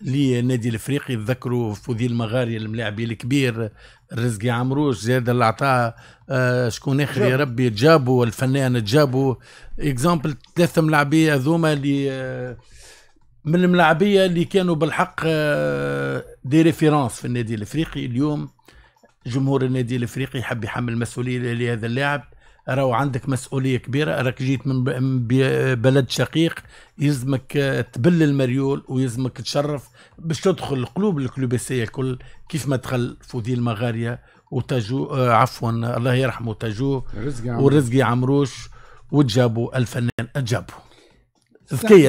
للنادي الافريقي تذكروا فوذي المغاري الملاعبي الكبير رزقي عمروش زياد اللي عطاه آه، شكون اخر يا ربي جابوا الفنان جابوا اكزامبل ثلاثه ملاعبيه هذوما اللي آه، من الملاعبيه اللي كانوا بالحق آه، دي ريفيرونس في النادي الافريقي اليوم جمهور النادي الافريقي يحب يحمل مسؤوليه لهذا اللاعب راهو عندك مسؤوليه كبيره راك جيت من بلد شقيق يلزمك تبل المريول ويلزمك تشرف باش تدخل قلوب الكلوبيسيه الكل كيف ما دخل فودي المغاريا وتاجو آه، عفوا الله يرحمه تاجو ورزقي عمروش وتجابوا الفنان تجابوا ذكية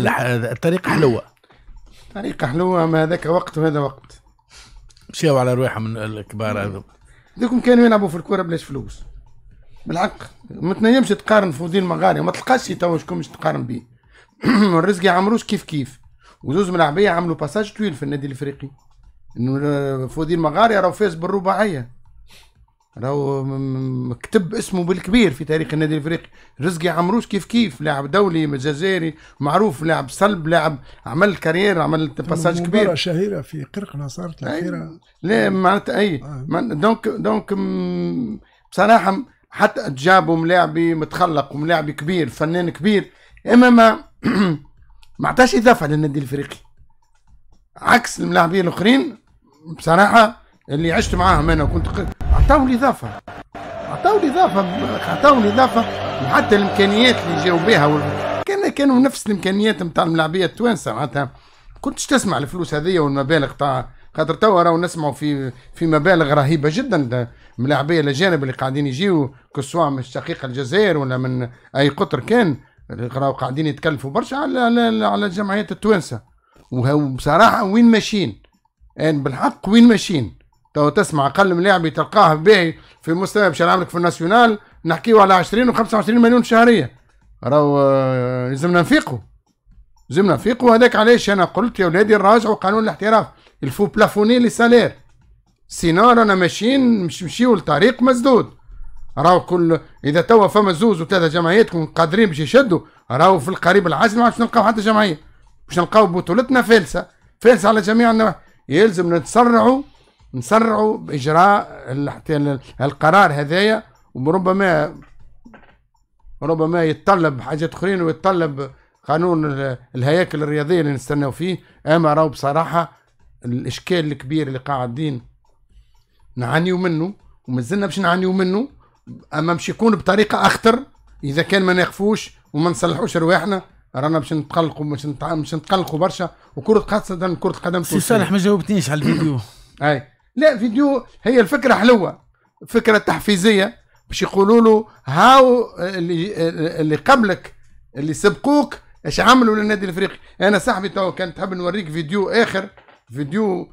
الطريقة حلوة طريقة حلوة ما هذاك وقت وهذا وقت مشاو على روحهم من الكبار هذوك ذوكم كانوا يلعبوا في الكورة بلاش فلوس بالحق ما تنجمش تقارن في ودين مغاري وما تلقاش توا شكون باش تقارن بيه الرزقي عمروش كيف كيف وزوز من العبيه عملوا باساج طويل في النادي الافريقي انه فودي المغاري راهو فاز بالرباعيه راهو كتب اسمه بالكبير في تاريخ النادي الافريقي رزقي عمروش كيف كيف لاعب دولي جزائري معروف لاعب صلب لاعب عمل كارير عمل باساج كبير مباراة شهيرة في قرقنا صارت الأخيرة لا معناتها أي دونك آه. دونك بصراحة حتى جابوا ملاعبي متخلق وملاعبي كبير فنان كبير اما ما ما عطاش اضافه للنادي الافريقي عكس الملاعبين الاخرين بصراحه اللي عشت معاهم انا وكنت عطاو الاضافه عطاو الاضافه عطاو الاضافه وحتى الامكانيات اللي جاوا بها كان كانوا نفس الامكانيات نتاع الملاعبيه التوانسه معناتها كنتش تسمع الفلوس هذه والمبالغ تاع خاطر توا راهو نسمعوا في في مبالغ رهيبه جدا ملاعبيه الاجانب اللي قاعدين يجيو كسوا من الشقيق الجزائر ولا من اي قطر كان راهو قاعدين يتكلفوا برشا على على, على الجمعيات التوانسه وبصراحه وين ماشيين يعني بالحق وين ماشيين تو تسمع اقل ملاعب تلقاه باهي في مستوى باش نعملك في الناسيونال نحكيو على 20 و25 مليون شهريه راهو آه، لازمنا نفيقوا زمنا فيقوا هذاك علاش انا قلت يا ولادي نراجعوا قانون الاحتراف الفو بلافوني لي سالير سينار رانا ماشيين مش مشيو لطريق مسدود راهو كل اذا توا فما زوز وثلاثه جمعياتكم قادرين باش يشدوا راهو في القريب العاجل ما عادش نلقاو حتى جمعيه باش نلقاو بطولتنا فالسه فالسه على جميع النواحي يلزم نتسرعوا نسرعوا باجراء القرار هذايا وربما ربما يتطلب حاجات اخرين ويتطلب قانون الهياكل الرياضيه اللي نستناو فيه اما راهو بصراحه الاشكال الكبير اللي قاعدين نعانيو منه ومازلنا باش نعانيو منه اما باش يكون بطريقه اخطر اذا كان ما نقفوش وما نصلحوش رواحنا رانا باش نتقلقوا باش مش نتقلقوا برشا وكره خاصه كره قدم سي صالح ما جاوبتنيش على الفيديو اي لا فيديو هي الفكره حلوه فكره تحفيزيه باش يقولوا له هاو اللي, اللي قبلك اللي سبقوك ايش عملوا للنادي الافريقي انا صاحبي تو كان تحب نوريك فيديو اخر فيديو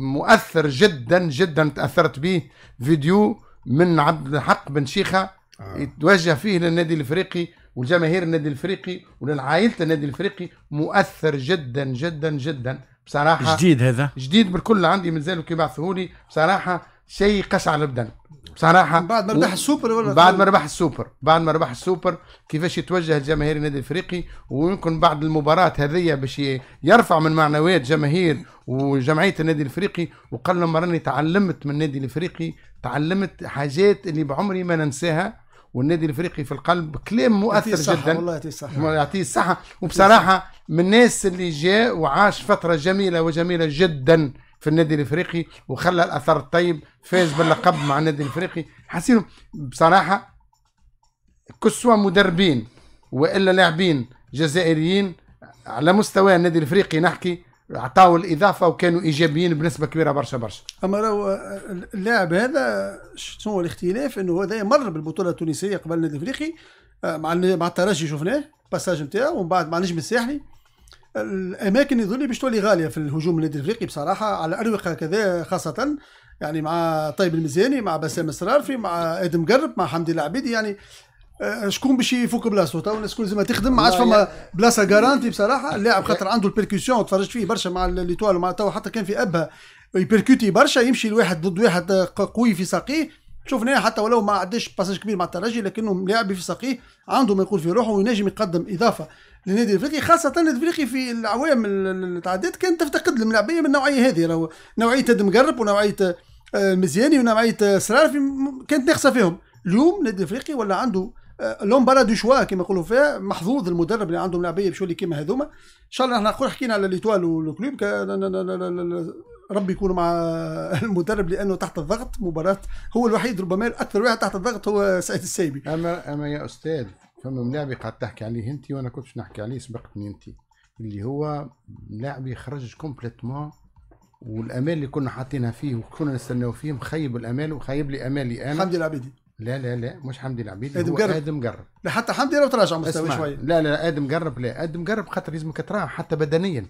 مؤثر جدا جدا تاثرت به فيديو من عبد الحق بن شيخه آه. يتوجه فيه للنادي الافريقي وجماهير النادي الافريقي ولعائله النادي الافريقي مؤثر جدا جدا جدا بصراحه جديد هذا جديد بالكل عندي مازالوا كيبعثوه لي بصراحه شيء قشع البدن بصراحه بعد ما ربح السوبر ولا بعد ما ربح السوبر بعد ما ربح السوبر كيفاش يتوجه الجماهير النادي الافريقي ويمكن بعد المباراه هذية باش يرفع من معنويات جماهير وجمعيه النادي الافريقي وقال لهم راني تعلمت من النادي الافريقي تعلمت حاجات اللي بعمري ما ننساها والنادي الافريقي في القلب كلام مؤثر صحة جدا والله يعطيه الصحه يعطيه الصحه وبصراحه من الناس اللي جاء وعاش فتره جميله وجميله جدا في النادي الافريقي وخلى الاثر الطيب فاز باللقب مع النادي الافريقي حسين بصراحه كسوة مدربين والا لاعبين جزائريين على مستوى النادي الافريقي نحكي عطاوا الاضافه وكانوا ايجابيين بنسبه كبيره برشا برشا. اما راهو اللاعب هذا شنو الاختلاف انه هذا مر بالبطوله التونسيه قبل النادي الافريقي آه، مع مع الترجي شفناه باساج نتاعو ومن بعد مع النجم الساحلي الاماكن يظن باش تولي غاليه في الهجوم النادي الافريقي بصراحه على الاروقه كذا خاصه يعني مع طيب المزياني مع بسام السرارفي مع ادم قرب مع حمدي العبيدي يعني آه، شكون باش يفك بلاصه تو الناس كل زعما تخدم ما عادش فما بلاصه جارانتي بصراحه اللاعب خاطر عنده البيركسيون تفرجت فيه برشا مع ليتوال ومع تو حتى كان في ابها يبركوتي برشا يمشي الواحد ضد واحد قوي في ساقيه شفناه حتى ولو ما عداش باساج كبير مع الترجي لكنه لاعب في ساقيه عنده ما يقول في روحه وينجم يقدم اضافه للنادي الافريقي خاصه الافريقي في الاعوام اللي تعدات كانت تفتقد الملاعبيه من النوعيه هذه راهو نوعيه المقرب مقرب ونوعيه المزياني آه، ونوعيه آه، في كانت ناقصه فيهم اليوم النادي الافريقي ولا عنده آه، لومبارا دو شوا كما يقولوا فيها محظوظ المدرب اللي عندهم لاعبيه اللي كيما هذوما ان شاء الله احنا حكينا على ليتوال والكلوب ربي يكونوا مع المدرب لانه تحت الضغط مباراه هو الوحيد ربما اكثر واحد تحت الضغط هو سعيد السيبي اما اما يا استاذ فما ملاعبي قاعد تحكي عليه انت وانا كنت نحكي عليه سبقتني انت اللي هو ملاعبي خرج كومبليتمون والامال اللي كنا حاطينها فيه وكنا نستناو فيه مخيب الامال وخيب لي امالي انا حمدي العبيدي لا لا لا مش حمدي العبيدي ادم قرب ادم قرب لا حتى حمدي لو تراجع مستوى شويه لا لا ادم قرب لا ادم قرب خاطر لازمك تراه حتى بدنيا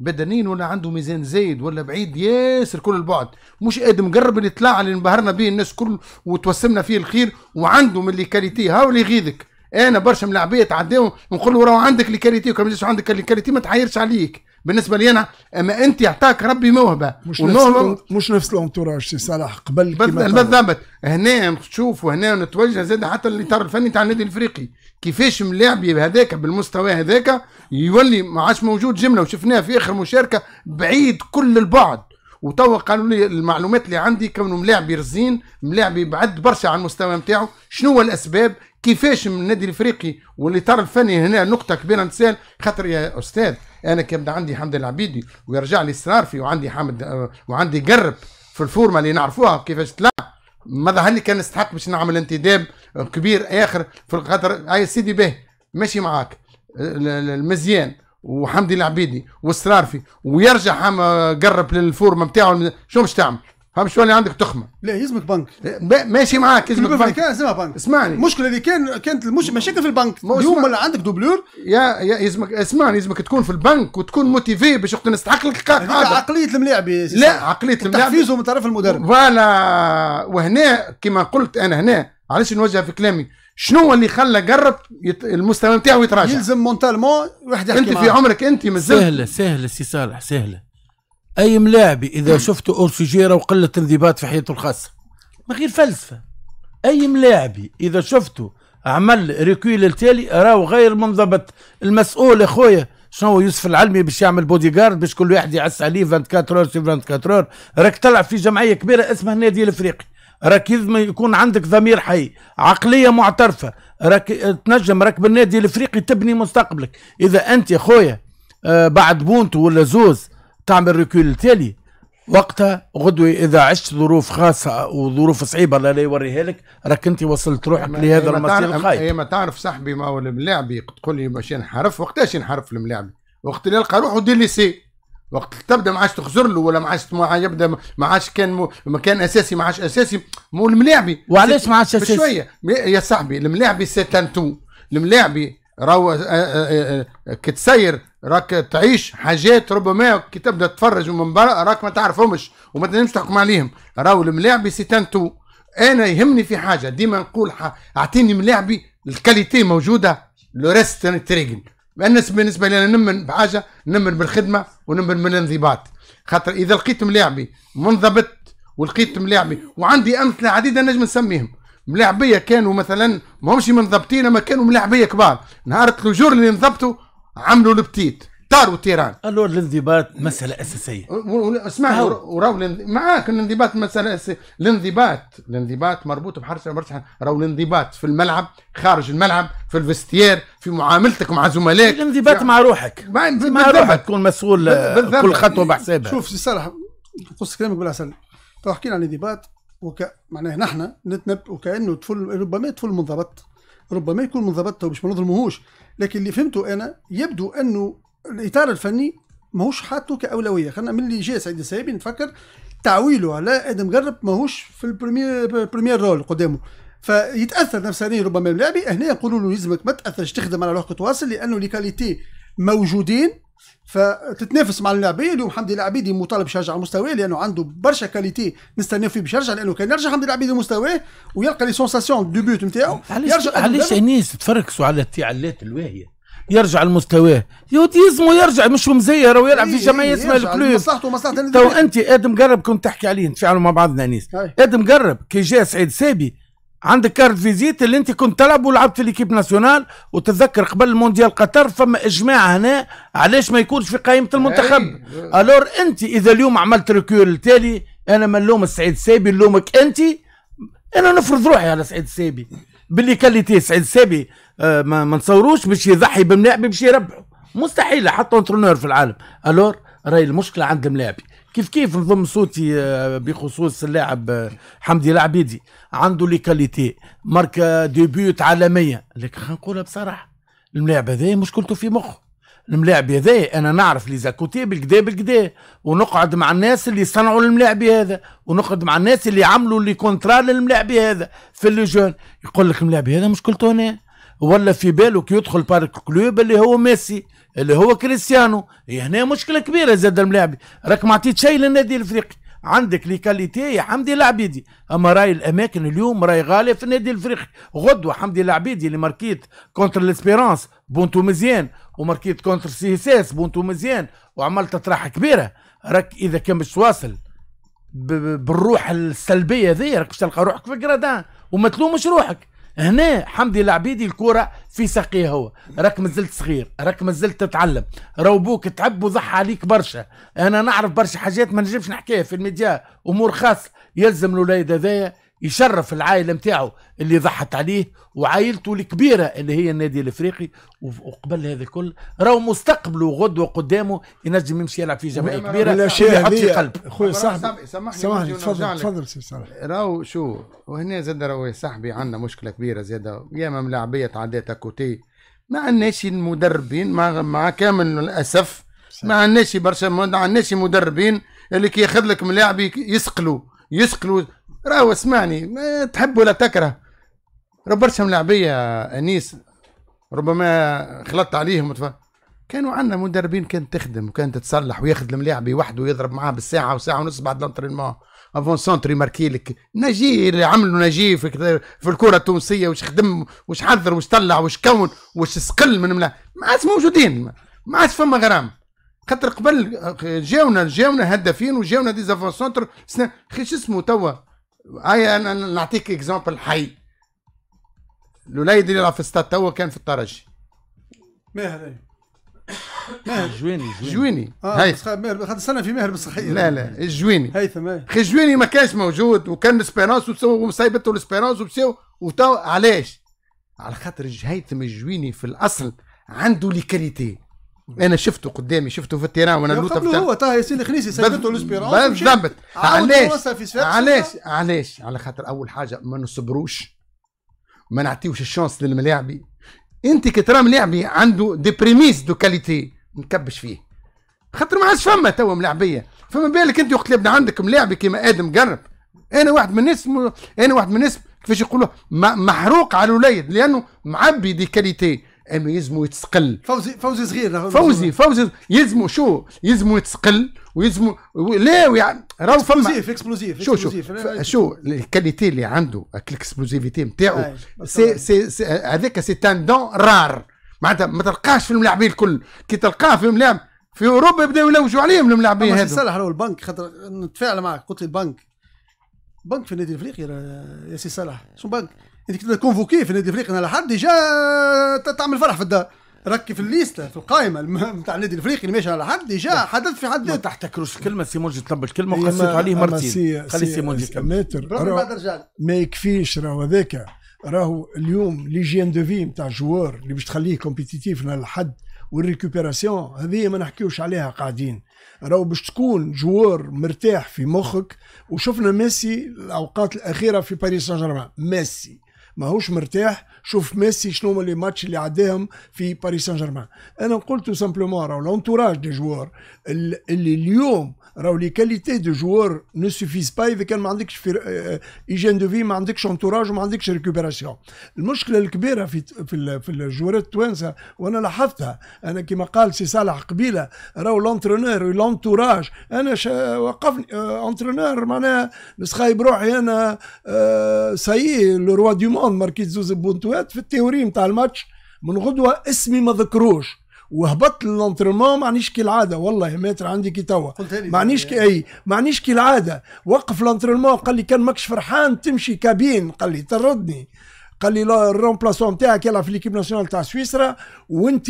بدنيا ولا عنده ميزان زايد ولا بعيد ياسر كل البعد مش ادم قرب اللي طلع اللي انبهرنا به الناس كل وتوسمنا فيه الخير وعنده من اللي كاليتي هاو اللي يغيظك انا برشا من العباد تعداهم ونقول له راهو عندك الكاليتي وكان ما عندك الكاليتي ما تحيرش عليك بالنسبه لي انا اما انت عطاك ربي موهبه مش والموهبة نفس مش نفس الانتوراج سي صالح قبل بالضبط هنا نشوف وهنا نتوجه زاد حتى الإطار الفني تاع النادي الافريقي كيفاش ملاعبي هذاك بالمستوى هذاك يولي ما عادش موجود جمله وشفناه في اخر مشاركه بعيد كل البعد وتوا قالوا لي المعلومات اللي عندي كونه ملاعبي رزين ملاعبي بعد برشا عن المستوى نتاعو شنو هو الاسباب كيفاش من النادي الافريقي والاطار الفني هنا نقطه كبيره نسال خاطر يا استاذ انا كان عندي حمد العبيدي ويرجع لي صرافي وعندي حمد آه، وعندي قرب في الفورمه اللي نعرفوها كيفاش تلعب ما ظهر لي كان نستحق باش نعمل انتداب كبير اخر في خاطر اي سيدي به ماشي معاك المزيان وحمدي العبيدي والصرارفي ويرجع قرب للفورمه نتاعو شنو باش تعمل فهمت شو اللي عندك تخمه لا يلزمك بنك ماشي معاك يلزمك بنك اسمها بنك اسمعني المشكله اللي كان كانت المش... مشاكل في البنك اليوم ولا عندك دوبلور يا يا يلزمك اسمعني يلزمك تكون في البنك وتكون موتيفي باش وقت نستحق لك عقليه الملاعب لا عقليه الملاعب تحفيزه من طرف المدرب فوالا وهنا كما قلت انا هنا علاش نوجه في كلامي شنو اللي خلى قرب يت... المستوى نتاعو يتراجع يلزم مونتالمون واحد يحكي انت في معه. عمرك انت مازلت سهله سهله سي صالح سهله اي ملاعبي اذا شفت اورسجيرا وقله انضباط في حياته الخاصه ما غير فلسفه اي ملاعبي اذا شفته عمل ريكويل التالي راهو غير منضبط المسؤول يا خويا شنو يوسف العلمي باش يعمل بودي جارد باش كل واحد يعس عليه 24 اور 24 اور راك تلعب في جمعيه كبيره اسمها النادي الافريقي راك لازم يكون عندك ضمير حي عقليه معترفه راك تنجم راك بالنادي الافريقي تبني مستقبلك اذا انت يا خويا آه، بعد بونتو ولا زوز تعمل ريكول تالي وقتها غدوة إذا عشت ظروف خاصة وظروف صعيبة لا يوريها لك راك أنت وصلت روحك لهذا المسير الخايب أي ما تعرف صاحبي ما هو الملاعبي تقول لي باش ينحرف وقتاش ينحرف الملاعبي وقت اللي يلقى روحه سي وقت تبدا ما عادش تخزر له ولا ما عادش يبدا ما عادش كان مكان اساسي ما عادش اساسي مو الملاعبي وعلاش ما عادش اساسي شويه يا صاحبي الملاعبي تو الملاعبي راهو آه، آه، آه، كتسير راك تعيش حاجات ربما كي تبدا تتفرج من برا راك ما تعرفهمش وما تنجمش تحكم عليهم راهو الملاعب سي تو انا يهمني في حاجه ديما نقول اعطيني ملاعبي الكاليتي موجوده لو ريست تريجن بالنسبه بالنسبه لي انا نمن بحاجه نمن بالخدمه ونمن بالانضباط خاطر اذا لقيت ملاعبي منضبط ولقيت ملاعبي وعندي امثله عديده نجم نسميهم ملاعبيه كانوا مثلا ما همش منضبطين اما كانوا ملاعبيه كبار نهار الجور اللي انضبطوا عملوا البتيت طاروا تيران الور الانضباط مسألة أساسية اسمعني وراو معاك الانضباط مسألة أساسية الانضباط الانضباط مربوط بحرس راهو الانضباط في الملعب خارج الملعب في الفستير في معاملتك مع زملائك الانضباط مع روحك مع روحك تكون مسؤول كل خطوة بحسابها شوف سي صالح نقص كلامك بالعسل تو حكينا عن الانضباط وك معناه نحن نتنبأ وكأنه طفل ربما طفل منضبط ربما يكون من ضبطته باش ما نظلموهوش لكن اللي فهمته انا يبدو انه الاطار الفني ماهوش حاطه كاولويه خلينا من اللي جاء سعيد السايبي نتفكر تعويله على ادم قرب ماهوش في البريمير بريمير رول قدامه فيتاثر نفسانيا ربما من هنا يقولوا له يلزمك ما تاثرش تخدم على روحك تواصل لانه لي كاليتي موجودين فتتنافس مع اللاعبين اليوم حمدي العبيدي مطالب باش يرجع على لانه عنده برشا كاليتي نستناو فيه باش يرجع لانه كان يرجع حمدي العبيدي مستواه ويلقى لي سونساسيون دو بوت نتاعو يرجع علاش انيس تفركسوا على التعلات الواهيه يرجع لمستواه يوديزمو يرجع مش مزير ويلعب في إيه، جمعيه إيه، اسمها الكلوب مصلحته مصلحته تو انت ادم قرب كنت تحكي عليه نتفاعلوا مع بعضنا انيس ادم قرب كي جاء سعيد سابي عندك كارت فيزيت اللي انت كنت تلعب ولعبت في ليكيب ناسيونال وتتذكر قبل مونديال قطر فما اجماع هنا علاش ما يكونش في قائمه المنتخب إيه، إيه. الور انت اذا اليوم عملت ريكور التالي انا ما نلوم السعيد السابي نلومك انت انا نفرض روحي على سعيد السابي باللي كاليتي سعيد السابي آه ما, ما نصوروش باش يضحي بملاعبي باش يربحوا مستحيل حتى انترونور في العالم الور راهي المشكله عند الملاعبي كيف كيف نضم صوتي آه، بخصوص اللاعب آه، حمدي العبيدي عنده لي كاليتي ماركا آه، ديبيوت عالميه لكن خلينا نقولها بصراحه الملاعب هذايا مشكلته في مخه الملاعب هذايا انا نعرف لي زاكوتي بالكدا بالكدا ونقعد مع الناس اللي صنعوا الملاعب هذا ونقعد مع الناس اللي عملوا لي كونترا للملاعب هذا في لي جون يقول لك الملاعب هذا مشكلته هنا ولا في باله كي يدخل بارك كلوب اللي هو ميسي اللي هو كريستيانو إيه، هنا مشكله كبيره زاد الملاعب راك ما عطيت شيء للنادي الافريقي عندك لي كاليتي يا حمدي العبيدي اما راي الاماكن اليوم راي غاليه في النادي الافريقي غدوه حمدي العبيدي اللي ماركيت كونتر ليسبيرانس بونتو مزيان وماركيت كونتر سي اس اس بونتو مزيان وعملت اطراح كبيره راك اذا كان باش تواصل بالروح السلبيه ذي راك باش تلقى روحك في الجرادان وما تلومش روحك هنا حمدي العبيدي الكرة في سقيه هو راك مازلت صغير راك مازلت تتعلم راهو بوك تعب وضحى عليك برشا انا نعرف برشا حاجات ما نجمش نحكيها في الميديا امور خاصه يلزم الولاد هذايا يشرف العائله نتاعو اللي ضحت عليه وعائلته الكبيره اللي هي النادي الافريقي وقبل هذا كل راهو مستقبله غدوه قدامه ينجم يمشي يلعب في جمعيه كبيره يحط في قلب خويا صاحبي سامحني تفضل تفضل سي صالح راهو شو وهنا زاد راهو صاحبي عندنا مشكله كبيره زاد ياما ملاعبيه تعديت كوتي ما عندناش المدربين مع مع كامل الاسف ما عندناش برشا ما عندناش مدربين اللي كياخذ لك ملاعب يسقلوا يسقلوا راهو اسمعني ما تحب ولا تكره برشا ملاعبيه انيس ربما خلطت عليهم متفا... كانوا عندنا مدربين كانت تخدم وكانت تتصلح ويخدم لاعبي وحده ويضرب معاه بالساعه وساعه ونص بعد الانترينمون افون سونتر يماركي لك نجي اللي عملوا نجي في, في الكره التونسيه وش خدم وش حذر وش طلع وش كون وش سقل من ملاعب ما عادش موجودين ما عادش فما غرام خاطر قبل جاونا جاونا هدافين وجاونا ديزافون سونتر خي شو اسمه توا انا نعطيك اكزامبل حي الولايد اللي في ستاد توا كان في الترجي أيوه. ماهر جويني جويني اه ماهر خاطر سنه في ماهر بالصحيه لا لا الجويني هيثم أيوه. خي جويني ما كانش موجود وكان سبيرانس وصيبته السبيرانس ومشاو وتو علاش على خاطر هيثم الجويني في الاصل عنده ليكاليتي انا شفته قدامي شفته في التيران وانا لوطه في هو طه ياسين الخنيسي سجلته الاسبيرانس بالضبط علاش علاش علاش على خاطر اول حاجه ما نصبروش ما نعطيوش الشانس للملاعبي انت كي ترى ملاعبي عنده دي بريميس دو كاليتي نكبش فيه خاطر ما عادش فما توا ملاعبيه فما بالك انت وقت اللي عندك ملاعبي كيما ادم قرب انا واحد من الناس انا واحد من الناس كيفاش يقولوا محروق على الوليد لانه معبي دي كاليتي اما يلزمو يتسقل فوزي فوزي صغير فوزي فوزي يلزمو شو يلزمو يتسقل ويلزمو لا يعني راهو فما اكسبلوزيف اكسبلوزيف شو شو شو الكاليتي اللي عنده الاكسبلوزيفيتي نتاعو سي سي هذاك سي تان دون رار معناتها ما تلقاش في الملاعبين الكل كي تلقاه في الملاعب في اوروبا يبداو يلوجوا عليهم الملاعبين هذا صالح البنك خاطر نتفاعل معك قلت لي البنك بنك في نادي افريقيا يا سي صالح شو بنك اذا كنت كونفوكي في نادي افريقيا على حد ديجا تعمل فرح في الدار راك في الليسته في القائمه نتاع النادي الافريقي اللي ماشي على حد ديجا نعم. حدث في حد ما تحتكروش الكلمه سي مونجي طلب الكلمه وقصيت عليه مرتين خلي سي مونجي كمل ما يكفيش راهو هذاك راهو اليوم ليجيان دو في نتاع الجوار اللي باش تخليه كومبيتيتيف للحد والريكوبيراسيون هذه ما نحكيوش عليها قاعدين راهو باش تكون جوار مرتاح في مخك وشفنا ميسي الاوقات الاخيره في باريس سان جيرمان ميسي ماهوش مرتاح شوف ميسي شنو هما لي ماتش اللي عداهم في باريس سان جيرمان انا قلت سامبلومون راهو لونتوراج دي جوار اللي اليوم راهو لي كاليتي دو جوار نو سوفيز با اذا كان ما عندكش في ايجين دو في ما عندكش انتوراج وما عندكش ريكوبيراسيون المشكله الكبيره في في في الجوارات التوانسه وانا لاحظتها انا كما قال سي صالح قبيله راهو لونترونور لونتوراج انا وقفني انترونور آه، معناها نسخايب روحي انا سايي لو روا دو ليون ماركيز زوز بونتوات في التيوري نتاع الماتش من غدوه اسمي ما ذكروش وهبطت للانترمون معنيش كي العاده والله ماتر عندي كي توا معنيش كي اي معنيش كي العاده وقف لونترمون قال لي كان ماكش فرحان تمشي كابين قال لي طردني قال لي الرومبلاسون تاعك يلعب في ليكيب ناسيونال تاع سويسرا وانت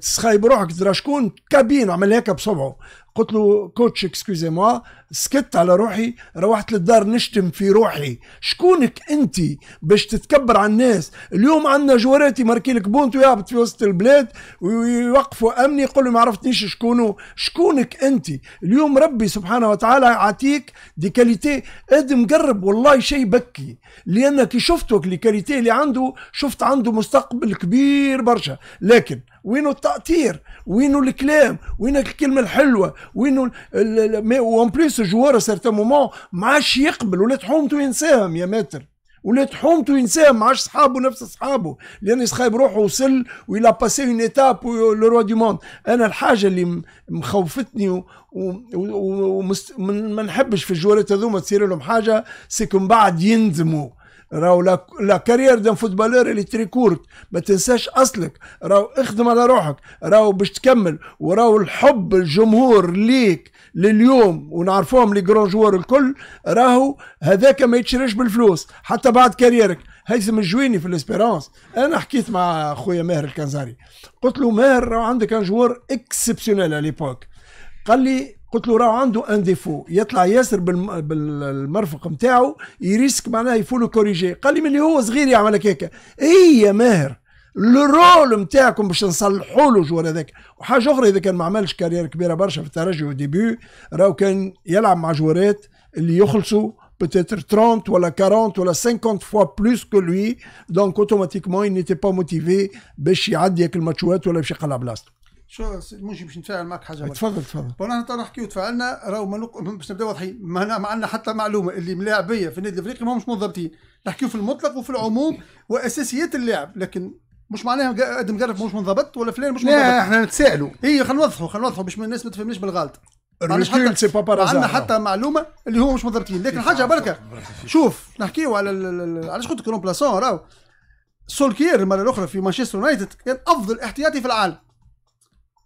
تسخايب روحك ترى شكون كابين عمل هيك بصبعه قلت له كوتش اكسكوزي موا سكت على روحي روحت للدار نشتم في روحي شكونك انت باش تتكبر على الناس اليوم عندنا جواراتي ماركي لك بونت ويهبط في وسط البلاد ويوقفوا امني يقولوا ما عرفتنيش شكونه شكونك انت اليوم ربي سبحانه وتعالى عطيك دي كاليتي ادم قرب والله شيء بكي لانك شفتك لكاليتي اللي عنده شفت عنده مستقبل كبير برشا لكن وينه التأطير وينه الكلام وين الكلمه الحلوه وينه وان بليس الجوار سارتان مومون ما عادش يقبل ولات حومته ينساهم يا ماتر ولات حومته ينساهم ما عادش صحابه نفس صحابه لان صحاب روحه وصل ويلا باسي اون ايتاب لو روا دي موند انا الحاجه اللي مخوفتني وما نحبش في الجوارات هذوما تصير لهم حاجه سيكون بعد يندموا راهو لا كارير دان فوتبالور اللي تري كورت ما تنساش اصلك راهو اخدم على روحك راهو باش تكمل وراهو الحب الجمهور ليك لليوم ونعرفوهم لي جرون جوار الكل راهو هذاك ما يتشراش بالفلوس حتى بعد كاريرك هيثم الجويني في الاسبيرانس انا حكيت مع خويا ماهر الكنزاري قلت له ماهر راهو عندك ان جوار اكسبسيونيل على ليبوك قال لي قلت له راه عنده ان ديفو يطلع ياسر بالمرفق نتاعو يريسك معناها يفولو كوريجي قال لي ملي هو صغير يعمل هكاك اي يا ماهر الرول نتاعكم باش نصلحوا له الجوار هذاك وحاجه اخرى اذا كان ما عملش كارير كبيره برشا في الترجي وديبي راهو كان يلعب مع جوارات اللي يخلصوا بتيتر 30 ولا 40 ولا 50 فوا بلوس كو لوي دونك اوتوماتيكمون اي نيتي با موتيفي باش يعدي الماتشوات ولا باش يقلع بلاصته شو المهم باش نتفاعل معك حاجه تفضل تفضل وانا ترى نحكي وتفاعلنا راهو ما باش نبداو واضحين ما عندنا حتى معلومه اللي ملاعبيه في النادي الافريقي ماهمش منضبطين نحكيو في المطلق وفي العموم واساسيات اللاعب لكن مش معناها قد مقرف مش منضبط ولا فلان مش منضبط لا احنا نتسائلوا اي خلينا نوضحوا خلينا نوضحوا باش الناس ما تفهمناش بالغلط عندنا حتى معلومه اللي هو مش منضبطين لكن حاجه بركه شوف نحكيو على علاش قلت لك رومبلاسون راهو سولكير المره الاخرى في مانشستر يونايتد كان افضل احتياطي في العالم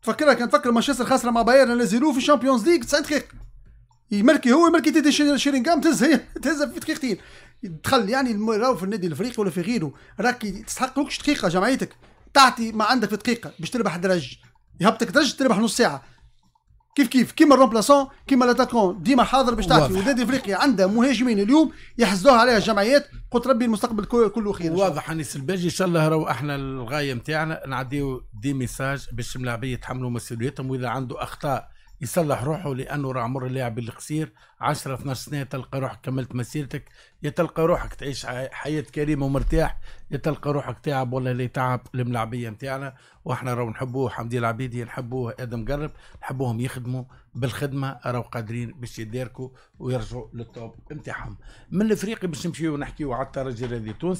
تفكرها كان تفكر مانشستر خاسره مع بايرن زيرو في الشامبيونز ليج 90 دقيقه يملكي هو يملكي تيتي شيرينغام تهز هي تهزها في دقيقتين دخل يعني راهو في النادي الافريقي ولا في غيره راك تستحقلكش دقيقه جمعيتك تعطي ما عندك في دقيقه باش تربح درج يهبطك درج تربح نص ساعه كيف كيف كيما الرومبلاسون كيما لاتاكون ديما حاضر باش تعطي وداد افريقيا عندها مهاجمين اليوم يحسدوها عليها الجمعيات قلت ربي المستقبل كله خير واضح انيس الباجي ان شاء الله راهو احنا الغايه نتاعنا نعديو دي ميساج باش الملاعبيه يتحملوا مسؤوليتهم واذا عنده اخطاء يصلح روحه لانه راه عمر اللاعب اللي قصير 10 12 سنه تلقى روحك كملت مسيرتك يا تلقى روحك تعيش حياه كريمه ومرتاح يا تلقى روحك تعب ولا اللي تعب الملعبيه نتاعنا واحنا راهو نحبوه حمدي العبيدي نحبوه ادم قرب نحبوهم يخدموا بالخدمه راهو قادرين باش يداركوا ويرجعوا للتوب نتاعهم من الافريقي باش نمشيو نحكيو على الترجي الرياضي تونس